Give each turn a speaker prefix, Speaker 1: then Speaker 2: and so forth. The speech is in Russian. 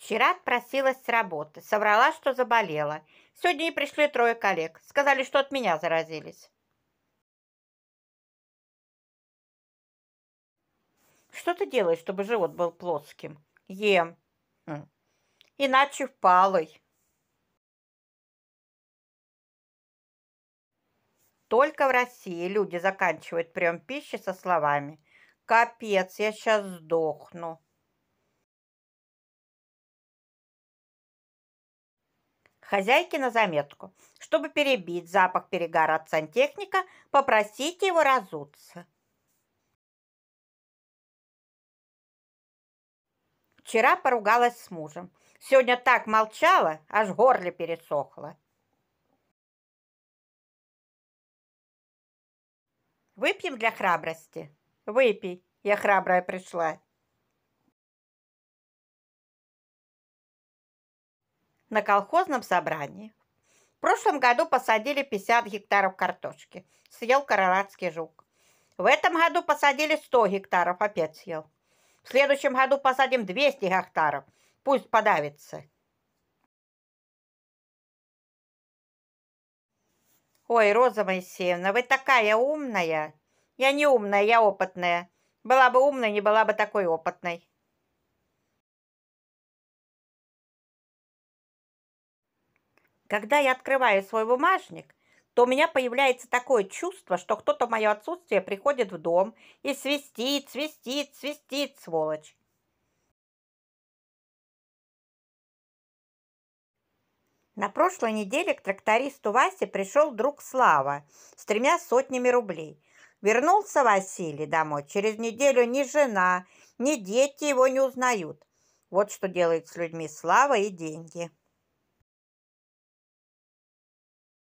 Speaker 1: Вчера отпросилась с работы, соврала, что заболела. Сегодня и пришли трое коллег. Сказали, что от меня заразились. Что ты делаешь, чтобы живот был плоским? Ем. Иначе впалый. Только в России люди заканчивают прием пищи со словами «Капец, я сейчас сдохну». Хозяйке на заметку. Чтобы перебить запах перегара от сантехника, попросите его разуться. Вчера поругалась с мужем. Сегодня так молчала, аж горле пересохло. Выпьем для храбрости. Выпей, я храбрая пришла. на колхозном собрании. В прошлом году посадили 50 гектаров картошки. Съел колорадский жук. В этом году посадили 100 гектаров, опять съел. В следующем году посадим 200 гектаров. Пусть подавится. Ой, Роза Моисеевна, вы такая умная. Я не умная, я опытная. Была бы умной, не была бы такой опытной. Когда я открываю свой бумажник, то у меня появляется такое чувство, что кто-то в мое отсутствие приходит в дом и свистит, свистит, свистит, сволочь. На прошлой неделе к трактористу Васе пришел друг Слава с тремя сотнями рублей. Вернулся Василий домой. Через неделю ни жена, ни дети его не узнают. Вот что делает с людьми слава и деньги.